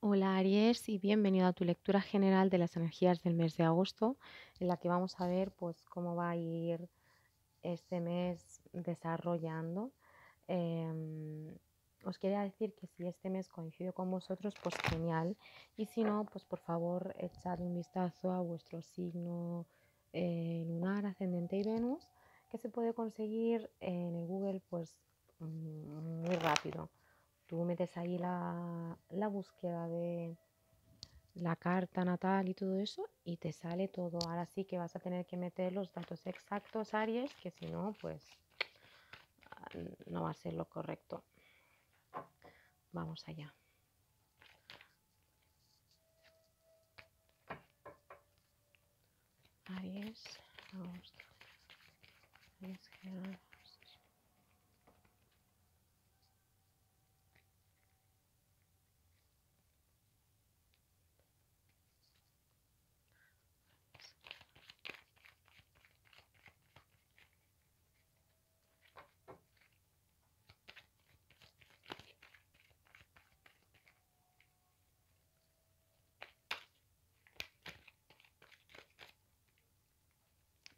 Hola Aries y bienvenido a tu lectura general de las energías del mes de agosto, en la que vamos a ver pues cómo va a ir este mes desarrollando. Em, os quería decir que si este mes coincido con vosotros, pues genial. Y si no, pues por favor echad un vistazo a vuestro signo eh, lunar, ascendente y Venus, que se puede conseguir en el Google pues mm, muy rápido tú metes ahí la, búsqueda de la carta natal y todo eso y te sale todo. Ahora sí que vas a tener que meter los datos exactos, Aries, que si no, pues ah, no va a ser lo correcto. Vamos allá.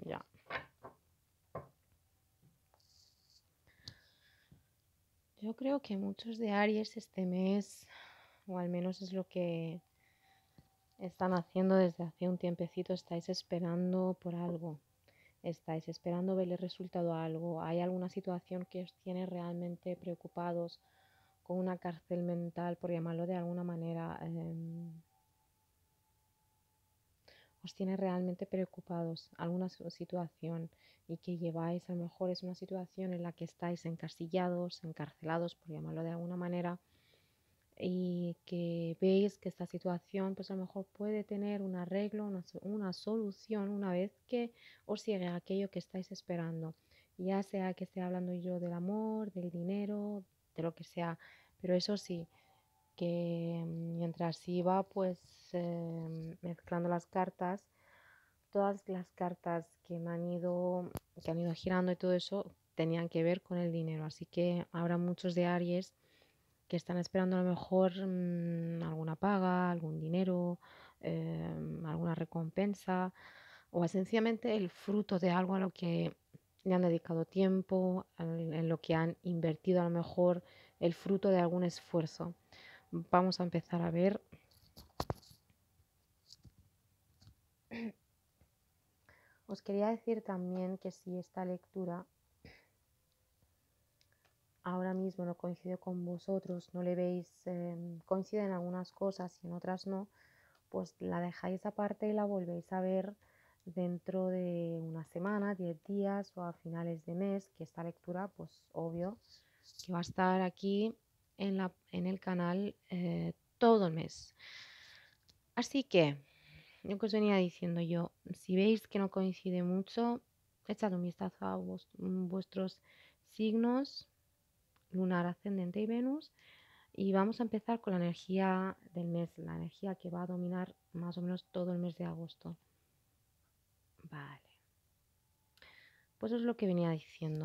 Ya. Yo creo que muchos de Aries este mes, o al menos es lo que están haciendo desde hace un tiempecito, estáis esperando por algo, estáis esperando ver el resultado a algo, hay alguna situación que os tiene realmente preocupados con una cárcel mental, por llamarlo de alguna manera. Em, os tiene realmente preocupados alguna situación y que lleváis a lo mejor es una situación en la que estáis encasillados, encarcelados, por llamarlo de alguna manera, y que veis que esta situación pues a lo mejor puede tener un arreglo, una, una solución una vez que os llegue aquello que estáis esperando, ya sea que esté hablando yo del amor, del dinero, de lo que sea, pero eso sí, que mientras iba pues em, mezclando las cartas, todas las cartas que me han ido, que han ido girando y todo eso tenían que ver con el dinero. Así que habrá muchos de Aries que están esperando a lo mejor mm, alguna paga, algún dinero, em, alguna recompensa o esencialmente el fruto de algo a lo que le han dedicado tiempo, en lo que han invertido a lo mejor el fruto de algún esfuerzo. Vamos a empezar a ver Os quería decir también que si esta lectura ahora mismo no coincide con vosotros, no le veis, coinciden em, coincide en algunas cosas y en otras no, pues la dejáis aparte y la volvéis a ver dentro de una semana, 10 días o a finales de mes, que esta lectura, pues obvio, que va a estar aquí en, el canal eh, todo el mes. Así que, lo que os venía diciendo yo, si veis que no coincide mucho, echad un vistazo a mm, vuestros signos, lunar, ascendente y Venus. Y vamos a empezar con la energía del mes, la energía que va a dominar más o menos todo el mes de agosto. Vale. Pues eso es lo que venía diciendo.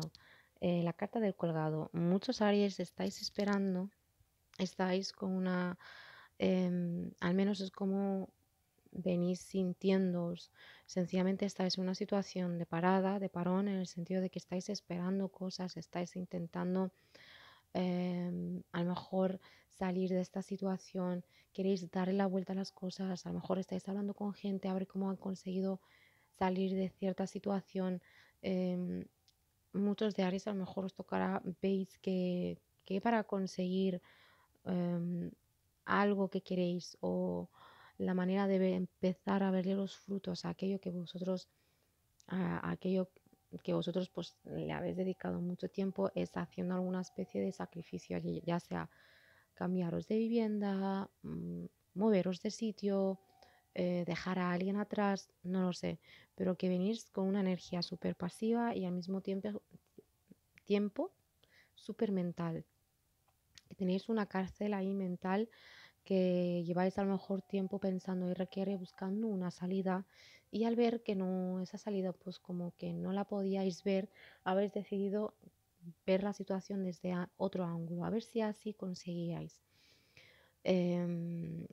Eh, la carta del colgado. Muchos Aries estáis esperando, estáis con una, em, al menos es como venís sintiendo Sencillamente estáis en una situación de parada, de parón, en el sentido de que estáis esperando cosas, estáis intentando em, a lo mejor salir de esta situación, queréis darle la vuelta a las cosas, a lo mejor estáis hablando con gente a ver cómo han conseguido salir de cierta situación em, muchos de Aries a lo mejor os tocará, veis que, para conseguir em, algo que queréis o la manera de empezar a verle los frutos a aquello que vosotros, aquello que vosotros pues le habéis dedicado mucho tiempo es haciendo alguna especie de sacrificio, ya sea cambiaros de vivienda, mm, moveros de sitio, eh, dejar a alguien atrás, no lo sé, pero que venís con una energía súper pasiva y al mismo tiempo, tiempo súper mental. Que tenéis una cárcel ahí mental que lleváis a lo mejor tiempo pensando y requiere buscando una salida y al ver que no esa salida pues como que no la podíais ver, habéis decidido ver la situación desde otro ángulo, a ver si así conseguíais. Em,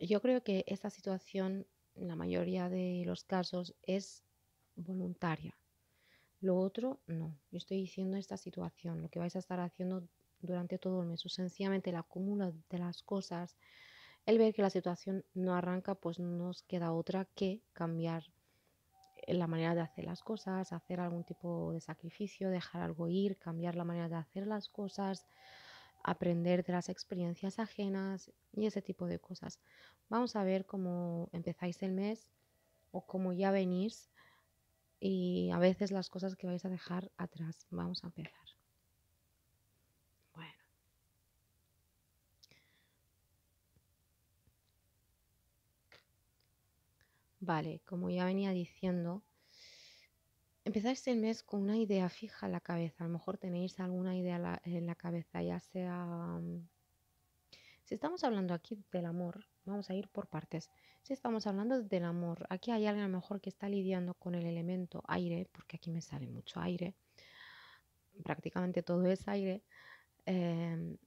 yo creo que esta situación, en la mayoría de los casos, es voluntaria. Lo otro, no. Yo estoy diciendo esta situación, lo que vais a estar haciendo durante todo el mes, es sencillamente el acúmulo de las cosas, el ver que la situación no arranca, pues no nos queda otra que cambiar eh, la manera de hacer las cosas, hacer algún tipo de sacrificio, dejar algo ir, cambiar la manera de hacer las cosas, aprender de las experiencias ajenas y ese tipo de cosas. Vamos a ver cómo empezáis el mes o cómo ya venís y a veces las cosas que vais a dejar atrás. Vamos a empezar. Bueno. Vale, como ya venía diciendo, empezáis el mes con una idea fija en la cabeza. A lo mejor tenéis alguna idea en la cabeza, ya sea... Mm, si estamos hablando aquí del amor, vamos a ir por partes. Si estamos hablando del amor, aquí hay alguien a lo mejor que está lidiando con el elemento aire, porque aquí me sale mucho aire. Prácticamente todo es aire. Em,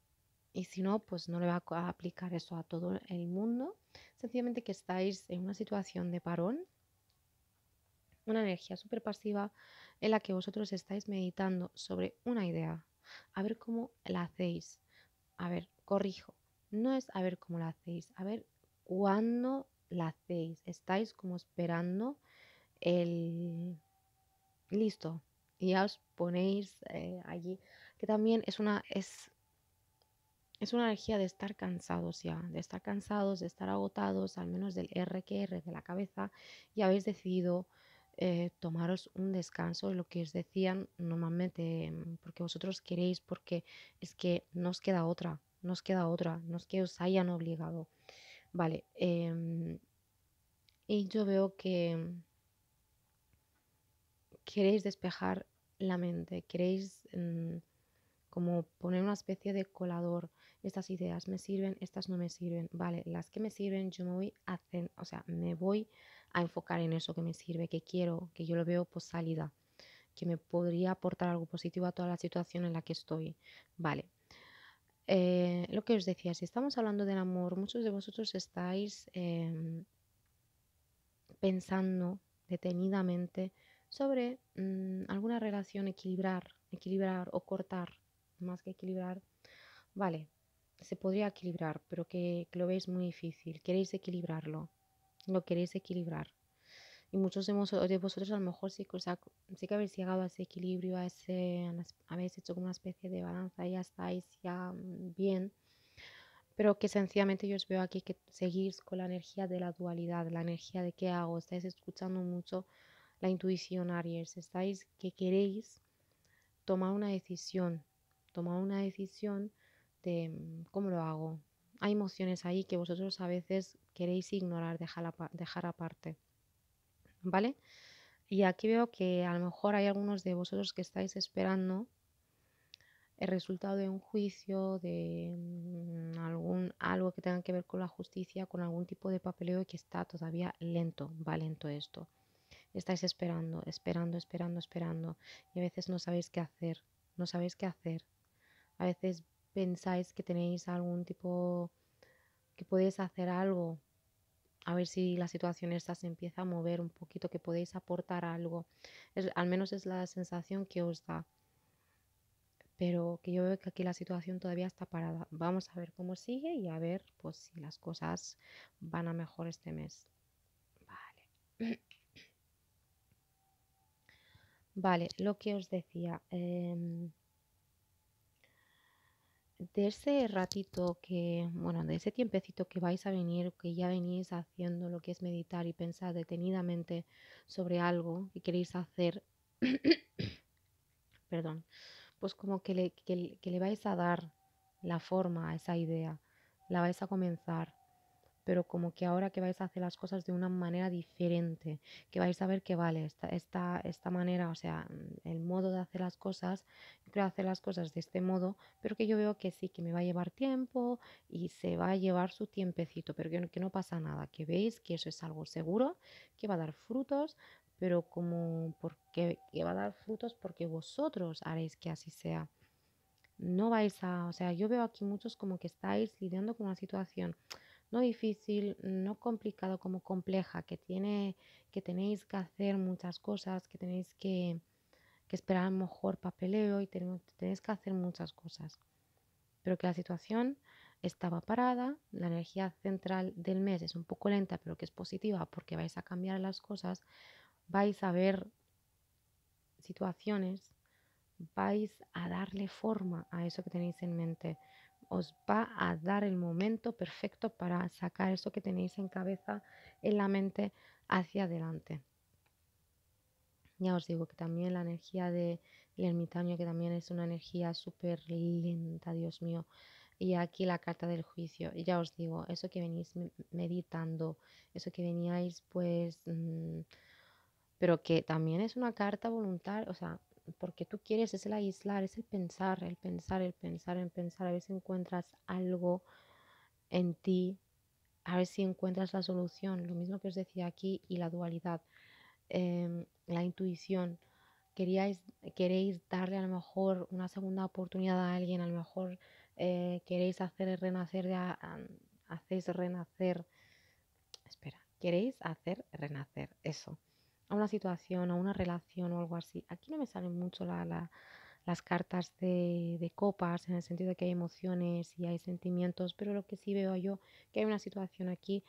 y si no, pues no le va a aplicar eso a todo el mundo. Sencillamente que estáis en una situación de parón una energía súper pasiva en la que vosotros estáis meditando sobre una idea. A ver cómo la hacéis. A ver, corrijo. No es a ver cómo la hacéis, a ver cuándo la hacéis. Estáis como esperando el... Listo. Y ya os ponéis eh, allí. Que también es una... Es, es una energía de estar cansados ya, de estar cansados, de estar agotados, al menos del RQR de la cabeza, y habéis decidido eh, tomaros un descanso, lo que os decían normalmente, mm, porque vosotros queréis, porque es que no os queda otra, no os queda otra, no es que os hayan obligado. Vale, em, y yo veo que mm, queréis despejar la mente, queréis mm, como poner una especie de colador. Estas ideas me sirven, estas no me sirven. Vale, las que me sirven, yo me voy a hacer, o sea, me voy a enfocar en eso que me sirve, que quiero, que yo lo veo posálida, salida, que me podría aportar algo positivo a toda la situación en la que estoy. Vale. Eh, lo que os decía, si estamos hablando del amor, muchos de vosotros estáis em, pensando detenidamente sobre mm, alguna relación equilibrar, equilibrar o cortar, más que equilibrar. Vale, se podría equilibrar, pero que, que lo veis muy difícil, queréis equilibrarlo lo queréis equilibrar. Y muchos de vosotros a lo mejor sí, que habéis llegado a ese equilibrio, a ese, habéis hecho una especie de balanza, ya estáis ya mm, bien, pero que sencillamente yo os veo aquí que seguís con la energía de la dualidad, la energía de qué hago, estáis escuchando mucho la intuición Aries, estáis que queréis tomar una decisión, tomar una decisión de mm, cómo lo hago, hay emociones ahí que vosotros a veces queréis ignorar, dejar, dejar aparte. ¿Vale? Y aquí veo que a lo mejor hay algunos de vosotros que estáis esperando el resultado de un juicio, de mm, algún, algo que tenga que ver con la justicia, con algún tipo de papeleo que está todavía lento, va lento esto. Estáis esperando, esperando, esperando, esperando y a veces no sabéis qué hacer, no sabéis qué hacer. A veces pensáis que tenéis algún tipo, que podéis hacer algo, a ver si la situación esta se empieza a mover un poquito, que podéis aportar algo. al menos es la sensación que os da. Pero que yo veo que aquí la situación todavía está parada. Vamos a ver cómo sigue y a ver pues, si las cosas van a mejor este mes. Vale. Vale, lo que os decía. Em, de ese ratito que, bueno, de ese tiempecito que vais a venir, que ya venís haciendo lo que es meditar y pensar detenidamente sobre algo y queréis hacer, perdón, pues como que le, que le vais a dar la forma a esa idea, la vais a comenzar pero como que ahora que vais a hacer las cosas de una manera diferente, que vais a ver que vale, esta, esta, manera, o sea, mm, el modo de hacer las cosas, yo creo hacer las cosas de este modo, pero que yo veo que sí, que me va a llevar tiempo y se va a llevar su tiempecito, pero que, no pasa nada, que veis que eso es algo seguro, que va a dar frutos, pero como porque que va a dar frutos porque vosotros haréis que así sea. No vais a, o sea, yo veo aquí muchos como que estáis lidiando con una situación no difícil, no complicado como compleja, que, tiene, que tenéis que hacer muchas cosas, que tenéis que, esperar mejor papeleo y tenéis que hacer muchas cosas. Pero que la situación estaba parada, la energía central del mes es un poco lenta, pero que es positiva porque vais a cambiar las cosas, vais a ver situaciones, vais a darle forma a eso que tenéis en mente os va a dar el momento perfecto para sacar eso que tenéis en cabeza, en la mente, hacia adelante. Ya os digo que también la energía del ermitaño, que también es una energía súper lenta, Dios mío. Y aquí la carta del juicio. Ya os digo, eso que venís meditando, eso que veníais pues... Mm, pero que también es una carta voluntaria, o sea, porque tú quieres es el aislar, es el pensar, el pensar, el pensar, el pensar, a ver si encuentras algo en ti, a ver si encuentras la solución, lo mismo que os decía aquí, y la dualidad, em, la intuición. queréis darle a lo mejor una segunda oportunidad a alguien, a lo mejor eh, queréis hacer renacer, hacéis renacer, espera, queréis hacer renacer, eso a una situación, a una relación o algo así. Aquí no me salen mucho las cartas de, copas, en el sentido de que hay emociones y hay sentimientos, pero lo que sí veo yo, que hay una situación aquí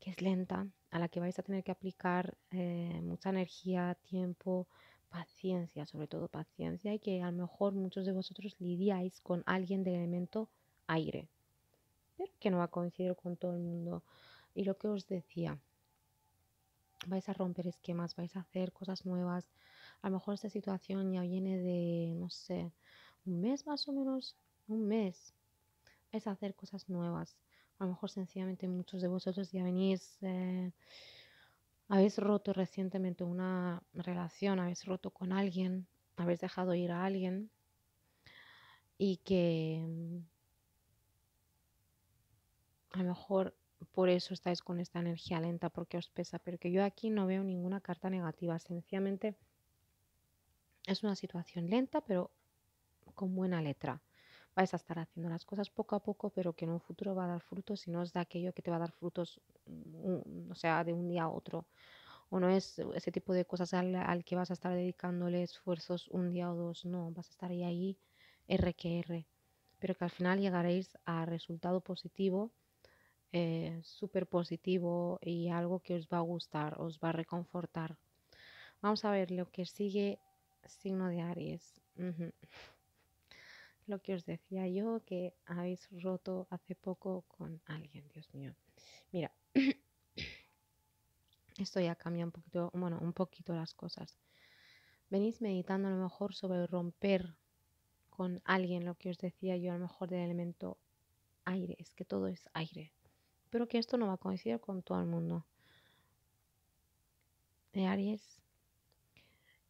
que es lenta, a la que vais a tener que aplicar eh, mucha energía, tiempo, paciencia, sobre todo paciencia, y que a lo mejor muchos de vosotros lidiáis con alguien del elemento aire, pero que no va a coincidir con todo el mundo. Y lo que os decía, vais a romper esquemas, vais a hacer cosas nuevas. A lo mejor esta situación ya viene de, no sé, un mes más o menos, un mes. Vais a hacer cosas nuevas. A lo mejor sencillamente muchos de vosotros ya venís, eh, habéis roto recientemente una relación, habéis roto con alguien, habéis dejado ir a alguien y que mm, a lo mejor por eso estáis con esta energía lenta, porque os pesa, pero que yo aquí no veo ninguna carta negativa, sencillamente es una situación lenta, pero con buena letra. Vais a estar haciendo las cosas poco a poco, pero que en un futuro va a dar frutos y no es de aquello que te va a dar frutos, mm, o sea, de un día a otro. O no es ese tipo de cosas al, que vas a estar dedicándole esfuerzos un día o dos, no, vas a estar ahí, ahí, R que R. Pero que al final llegaréis a resultado positivo eh, súper positivo y algo que os va a gustar, os va a reconfortar. Vamos a ver lo que sigue signo de Aries. Lo que os decía yo, que habéis roto hace poco con alguien, Dios mío. Mira, esto ya cambia un poquito, bueno, un poquito las cosas. Venís meditando a lo mejor sobre romper con alguien, lo que os decía yo, a lo mejor del elemento aire, es que todo es aire. Espero que esto no va a coincidir con todo el mundo. De eh, Aries.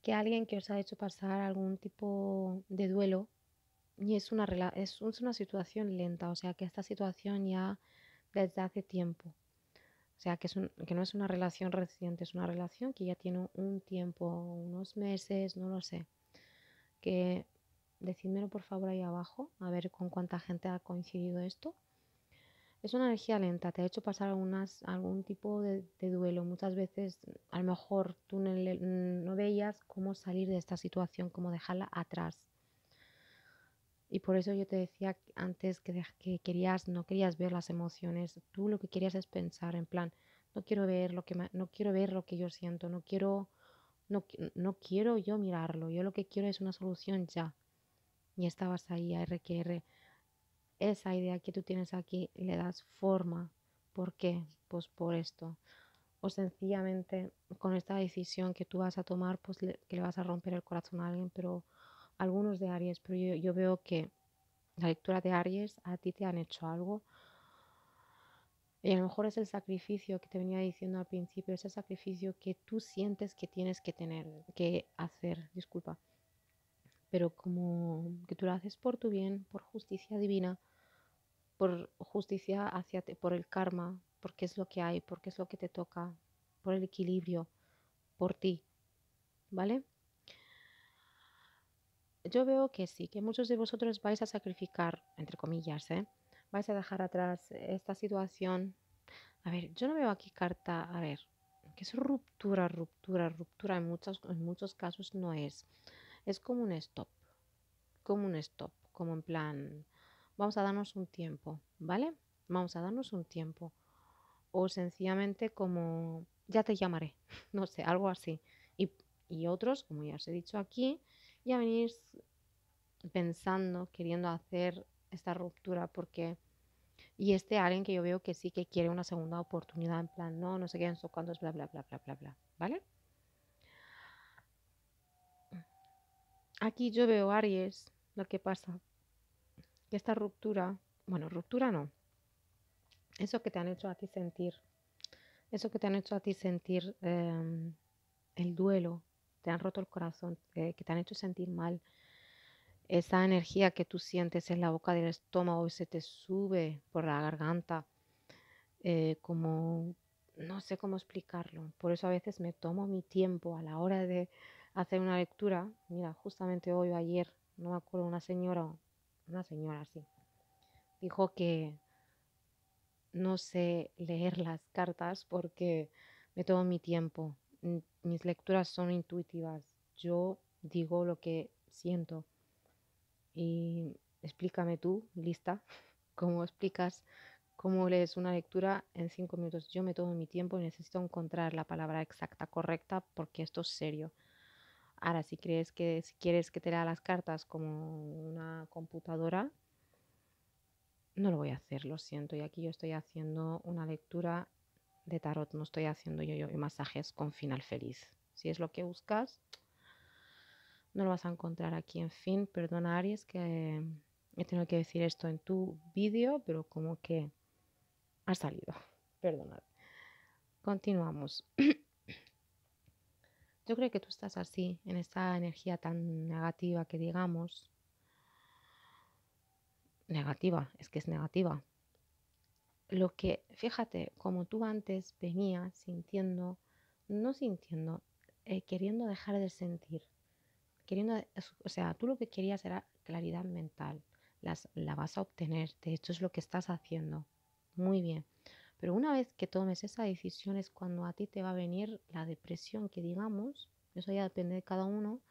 Que alguien que os ha hecho pasar algún tipo de duelo y es una, es una situación lenta, o sea que esta situación ya desde hace tiempo. O sea, que, que no es una relación reciente, es una relación que ya tiene un tiempo, unos meses, no lo sé. Que decídmelo por favor ahí abajo, a ver con cuánta gente ha coincidido esto es una energía lenta, te ha hecho pasar algunas, algún tipo de, duelo. Muchas veces a lo mejor tú no, veías cómo salir de esta situación, cómo dejarla atrás. Y por eso yo te decía antes que, querías, no querías ver las emociones. Tú lo que querías es pensar en plan, no quiero ver lo que, no quiero ver lo que yo siento, no quiero, no, no quiero yo mirarlo. Yo lo que quiero es una solución ya. Y estabas ahí, a R, R esa idea que tú tienes aquí le das forma. ¿Por qué? Pues por esto. O sencillamente con esta decisión que tú vas a tomar, pues que le vas a romper el corazón a alguien, pero algunos de Aries, pero yo, veo que la lectura de Aries a ti te han hecho algo. Y a lo mejor es el sacrificio que te venía diciendo al principio, ese sacrificio que tú sientes que tienes que tener, que hacer, disculpa pero como que tú lo haces por tu bien, por justicia divina, por justicia hacia ti por el karma, porque es lo que hay, porque es lo que te toca, por el equilibrio, por ti, ¿vale? Yo veo que sí, que muchos de vosotros vais a sacrificar, entre comillas, ¿eh? vais a dejar atrás esta situación. A ver, yo no veo aquí carta, a ver, que es ruptura, ruptura, ruptura, en muchos, en muchos casos no es es como un stop, como un stop, como en plan, vamos a darnos un tiempo, ¿vale? Vamos a darnos un tiempo. O sencillamente como, ya te llamaré, no sé, algo así. Y, otros, como ya os he dicho aquí, ya venís pensando, queriendo hacer esta ruptura porque... Y este alguien que yo veo que sí que quiere una segunda oportunidad, en plan, no, no sé qué, en es bla, bla, bla, bla, bla, bla, ¿vale? Aquí yo veo Aries, lo que pasa, esta ruptura, bueno, ruptura no, eso que te han hecho a ti sentir, eso que te han hecho a ti sentir em, el duelo, te han roto el corazón, eh, que te han hecho sentir mal, esa energía que tú sientes en la boca del estómago y se te sube por la garganta, eh, como, no sé cómo explicarlo, por eso a veces me tomo mi tiempo a la hora de hacer una lectura. Mira, justamente hoy o ayer, no me acuerdo, una señora, una señora sí, dijo que no sé leer las cartas porque me tomo mi tiempo. Mis lecturas son intuitivas. Yo digo lo que siento. Y explícame tú, lista, cómo explicas cómo lees una lectura en cinco minutos. Yo me tomo mi tiempo y necesito encontrar la palabra exacta, correcta, porque esto es serio. Ahora, si crees que quieres que te lea las cartas como una computadora, no lo voy a hacer, lo siento. Y aquí yo estoy haciendo una lectura de tarot, no estoy haciendo yo, yo masajes con final feliz. Si es lo que buscas, no lo vas a encontrar aquí. En fin, perdona Aries que he tenido que decir esto en tu vídeo, pero como que ha salido. Perdonad. Continuamos. yo creo que tú estás así, en esa energía tan negativa que digamos. Negativa, es que es negativa. Lo que, fíjate, como tú antes venías sintiendo, no sintiendo, eh, queriendo dejar de sentir, queriendo, o sea, tú lo que querías era claridad mental, Las, la vas a obtener, de hecho es lo que estás haciendo. Muy bien, pero una vez que tomes esa decisión es cuando a ti te va a venir la depresión, que digamos, eso ya depende de cada uno,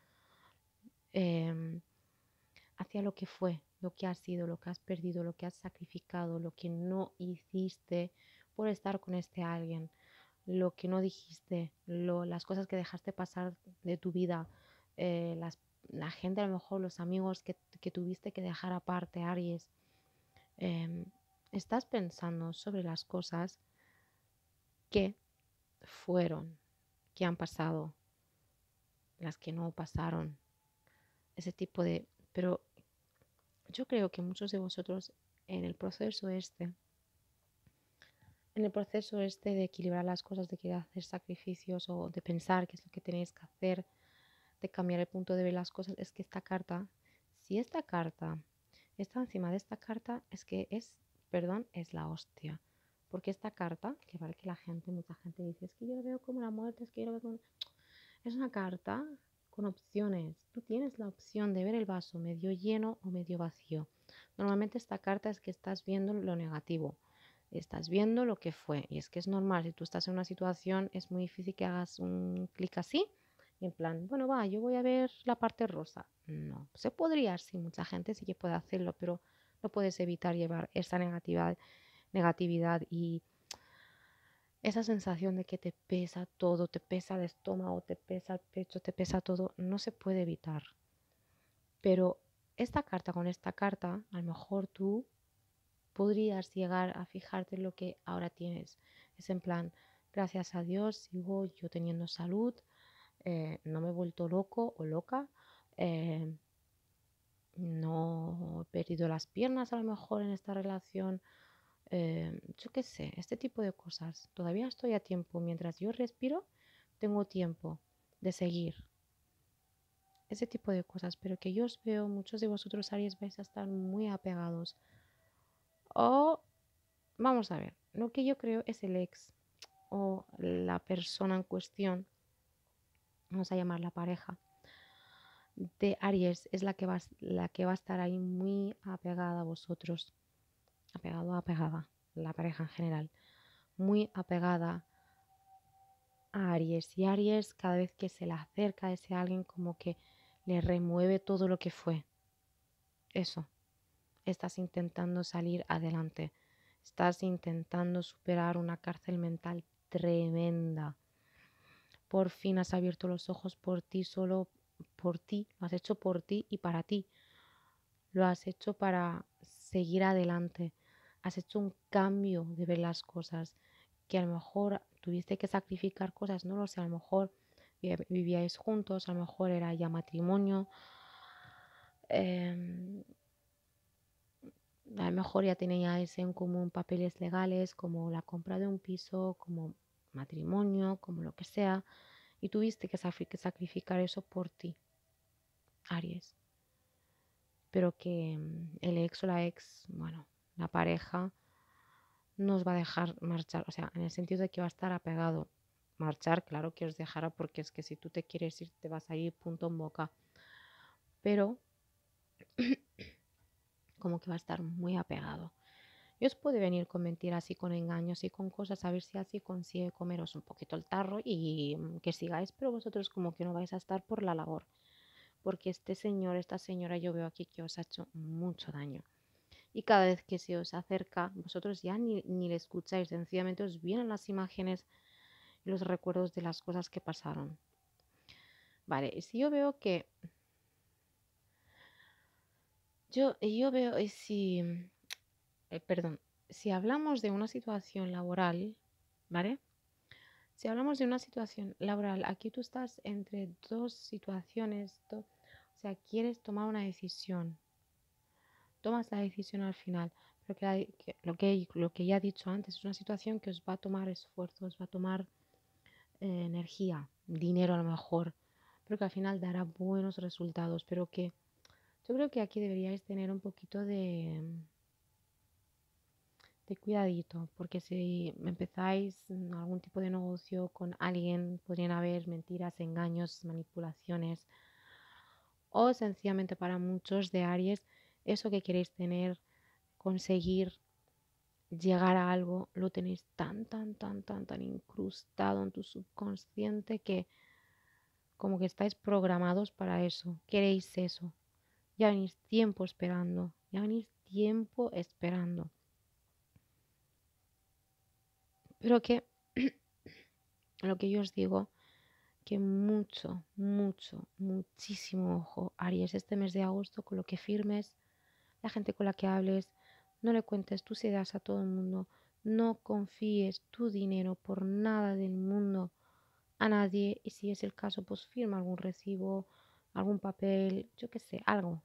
em, hacia lo que fue, lo que has sido, lo que has perdido, lo que has sacrificado, lo que no hiciste por estar con este alguien, lo que no dijiste, lo, las cosas que dejaste pasar de tu vida, eh, las, la gente, a lo mejor los amigos que, tuviste que dejar aparte, Aries. Em, estás pensando sobre las cosas que fueron, que han pasado, las que no pasaron. Ese tipo de... Pero yo creo que muchos de vosotros en el proceso este, en el proceso este de equilibrar las cosas, de querer hacer sacrificios o de pensar qué es lo que tenéis que hacer, de cambiar el punto de ver las cosas, es que esta carta, si esta carta está encima de esta carta, es que es perdón, es la hostia. Porque esta carta, que vale que la gente, mucha gente dice, es que yo la veo como la muerte, es que yo la veo como... Es una carta con opciones. Tú tienes la opción de ver el vaso medio lleno o medio vacío. Normalmente esta carta es que estás viendo lo negativo, estás viendo lo que fue. Y es que es normal, si tú estás en una situación es muy difícil que hagas un clic así y en plan, bueno, va, yo voy a ver la parte rosa. No, se podría, sí, mucha gente sí que puede hacerlo, pero no puedes evitar llevar esa negatividad, y esa sensación de que te pesa todo, te pesa el estómago, te pesa el pecho, te pesa todo, no se puede evitar. Pero esta carta con esta carta, a lo mejor tú podrías llegar a fijarte en lo que ahora tienes. Es en plan, gracias a Dios sigo yo teniendo salud, eh, no me he vuelto loco o loca, eh, no he perdido las piernas a lo mejor en esta relación, eh, yo qué sé, este tipo de cosas. Todavía estoy a tiempo, mientras yo respiro, tengo tiempo de seguir. Ese tipo de cosas, pero que yo os veo, muchos de vosotros Aries vais a estar muy apegados. O, vamos a ver, lo que yo creo es el ex o la persona en cuestión, vamos a llamar la pareja, de Aries es la que, va, la que va a estar ahí muy apegada a vosotros. Apegado, apegada, la pareja en general. Muy apegada a Aries. Y Aries cada vez que se le acerca a ese alguien como que le remueve todo lo que fue. Eso. Estás intentando salir adelante. Estás intentando superar una cárcel mental tremenda. Por fin has abierto los ojos por ti solo por ti, lo has hecho por ti y para ti. Lo has hecho para seguir adelante. Has hecho un cambio de ver las cosas, que a lo mejor tuviste que sacrificar cosas, no lo sé, a lo mejor vivíais juntos, a lo mejor era ya matrimonio, em, a lo mejor ya teníais en común papeles legales como la compra de un piso, como matrimonio, como lo que sea y tuviste que sacrificar eso por ti, Aries. Pero que mm, el ex o la ex, bueno, la pareja, nos va a dejar marchar, o sea, en el sentido de que va a estar apegado. Marchar, claro que os dejará, porque es que si tú te quieres ir, te vas a ir punto en boca. Pero como que va a estar muy apegado os puede venir con mentiras así, con engaños y con cosas, a ver si así consigue comeros un poquito el tarro y mm, que sigáis, pero vosotros como que no vais a estar por la labor. Porque este señor, esta señora, yo veo aquí que os ha hecho mucho daño. Y cada vez que se os acerca, vosotros ya ni, le escucháis, sencillamente os vienen las imágenes y los recuerdos de las cosas que pasaron. Vale, si yo veo que yo, yo veo, si eh, perdón, si hablamos de una situación laboral, ¿vale? Si hablamos de una situación laboral, aquí tú estás entre dos situaciones, o sea, quieres tomar una decisión, tomas la decisión al final, pero que, lo, que, lo que ya he dicho antes, es una situación que os va a tomar esfuerzo, os va a tomar eh, energía, dinero a lo mejor, pero que al final dará buenos resultados, pero que yo creo que aquí deberíais tener un poquito de este, cuidadito, porque si empezáis mm, algún tipo de negocio con alguien, podrían haber mentiras, engaños, manipulaciones o sencillamente para muchos de Aries, eso que queréis tener, conseguir, llegar a algo, lo tenéis tan, tan, tan, tan, tan incrustado en tu subconsciente que como que estáis programados para eso, queréis eso. Ya venís tiempo esperando, ya venís tiempo esperando. Pero que lo que yo os digo, que mucho, mucho, muchísimo ojo, Aries, este mes de agosto, con lo que firmes, la gente con la que hables, no le cuentes tus ideas a todo el mundo, no confíes tu dinero por nada del mundo a nadie y si es el caso, pues firma algún recibo, algún papel, yo qué sé, algo,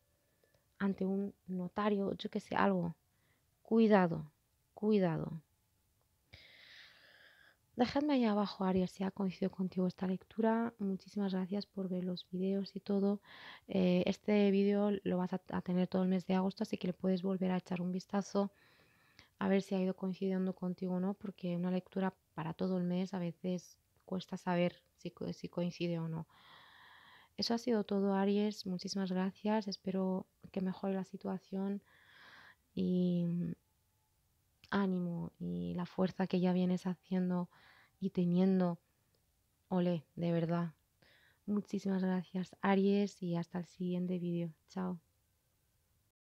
ante un notario, yo que sé, algo. Cuidado, cuidado. Dejadme ahí abajo, Aries, si ha coincidido contigo esta lectura. Muchísimas gracias por ver los vídeos y todo. Eh, este vídeo lo vas a, tener todo el mes de agosto, así que le puedes volver a echar un vistazo a ver si ha ido coincidiendo contigo o no, porque una lectura para todo el mes a veces cuesta saber si, si coincide o no. Eso ha sido todo, Aries. Muchísimas gracias. Espero que mejore la situación y mm, ánimo y la fuerza que ya vienes haciendo y teniendo. Ole, de verdad. Muchísimas gracias, Aries, y hasta el siguiente vídeo. Chao.